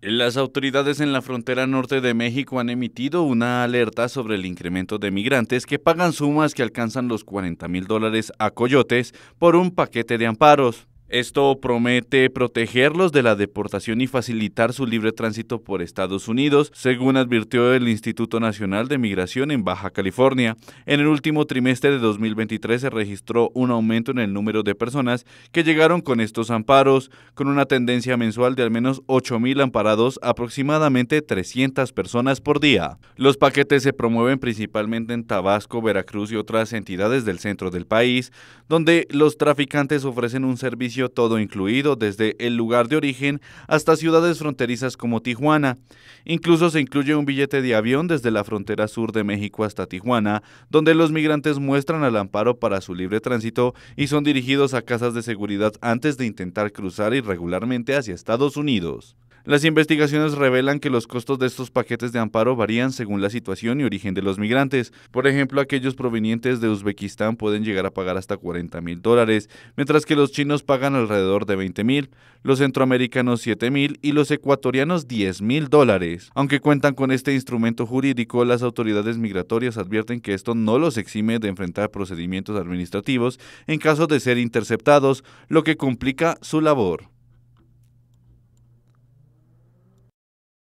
Las autoridades en la frontera norte de México han emitido una alerta sobre el incremento de migrantes que pagan sumas que alcanzan los 40 mil dólares a coyotes por un paquete de amparos. Esto promete protegerlos de la deportación y facilitar su libre tránsito por Estados Unidos, según advirtió el Instituto Nacional de Migración en Baja California. En el último trimestre de 2023 se registró un aumento en el número de personas que llegaron con estos amparos, con una tendencia mensual de al menos 8.000 amparados, aproximadamente 300 personas por día. Los paquetes se promueven principalmente en Tabasco, Veracruz y otras entidades del centro del país, donde los traficantes ofrecen un servicio todo incluido desde el lugar de origen hasta ciudades fronterizas como Tijuana. Incluso se incluye un billete de avión desde la frontera sur de México hasta Tijuana, donde los migrantes muestran al amparo para su libre tránsito y son dirigidos a casas de seguridad antes de intentar cruzar irregularmente hacia Estados Unidos. Las investigaciones revelan que los costos de estos paquetes de amparo varían según la situación y origen de los migrantes. Por ejemplo, aquellos provenientes de Uzbekistán pueden llegar a pagar hasta 40 mil dólares, mientras que los chinos pagan alrededor de 20 mil, los centroamericanos 7 mil y los ecuatorianos 10 mil dólares. Aunque cuentan con este instrumento jurídico, las autoridades migratorias advierten que esto no los exime de enfrentar procedimientos administrativos en caso de ser interceptados, lo que complica su labor.